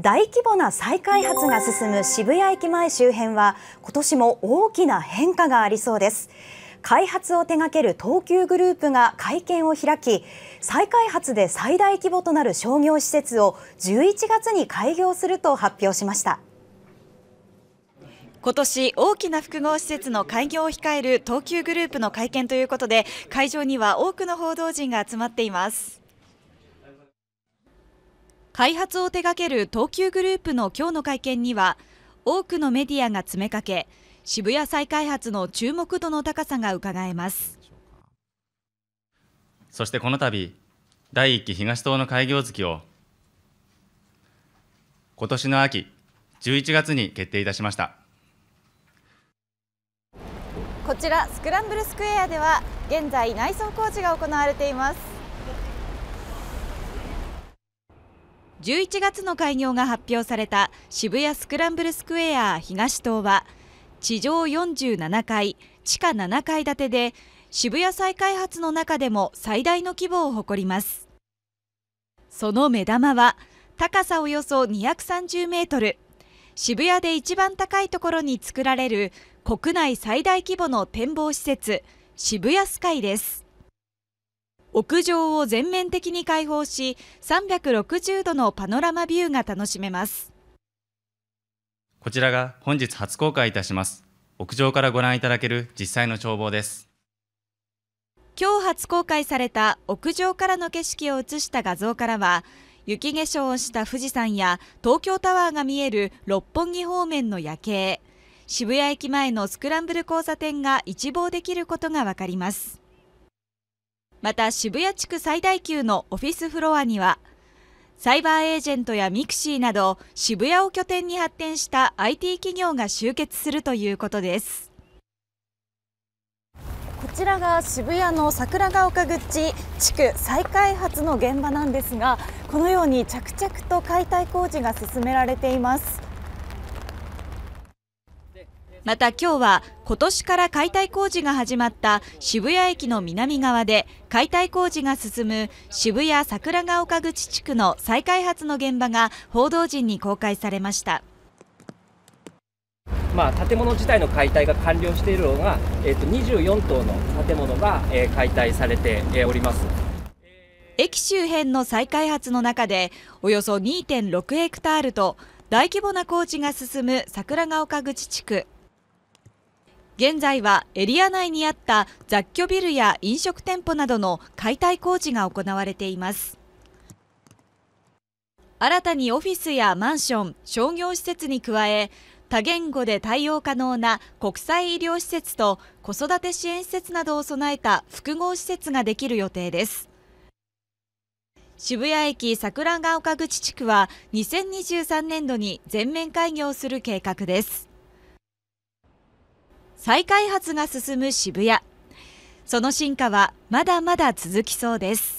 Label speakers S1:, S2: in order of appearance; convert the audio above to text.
S1: 大規模な再開発が進む渋谷駅前周辺は今年も大きな変化がありそうです開発を手掛ける東急グループが会見を開き再開発で最大規模となる商業施設を11月に開業すると発表しました今年大きな複合施設の開業を控える東急グループの会見ということで会場には多くの報道陣が集まっています開発を手掛ける東急グループの今日の会見には多くのメディアが詰めかけ渋谷再開発の注目度の高さがうかがえます
S2: そしてこの度第1期東棟の開業月を今年の秋11月に決定いたしました
S1: こちらスクランブルスクエアでは現在内装工事が行われています11月の開業が発表された渋谷スクランブルスクエア東棟は地上47階地下7階建てで渋谷再開発の中でも最大の規模を誇りますその目玉は高さおよそ230メートル渋谷で一番高いところに作られる国内最大規模の展望施設渋谷スカイです屋上を全面的に開放し360度のパノラマビューが楽しめます
S2: こちらが本日初公開いたします屋上からご覧いただける実際の眺望です
S1: 今日初公開された屋上からの景色を映した画像からは雪化粧をした富士山や東京タワーが見える六本木方面の夜景渋谷駅前のスクランブル交差点が一望できることが分かりますまた渋谷地区最大級のオフィスフロアにはサイバーエージェントやミクシーなど渋谷を拠点に発展した IT 企業が集結するということですこちらが渋谷の桜ヶ丘口地区再開発の現場なんですがこのように着々と解体工事が進められていますまた今日は今年から解体工事が始まった渋谷駅の南側で解体工事が進む渋谷桜ヶ丘口地区の再開発の現場が報道陣に公開されました。
S2: まあ、建物自体の解体が完了しているのが、えー、と24棟の建物が、えー、解体されて、おります
S1: 駅周辺の再開発の中でおよそ2.6ヘクタールと大規模な工事が進む桜ヶ丘口地区現在はエリア内にあった雑居ビルや飲食店舗などの解体工事が行われています新たにオフィスやマンション商業施設に加え多言語で対応可能な国際医療施設と子育て支援施設などを備えた複合施設ができる予定です渋谷駅桜ヶ丘口地区は2023年度に全面開業する計画です再開発が進む渋谷その進化はまだまだ続きそうです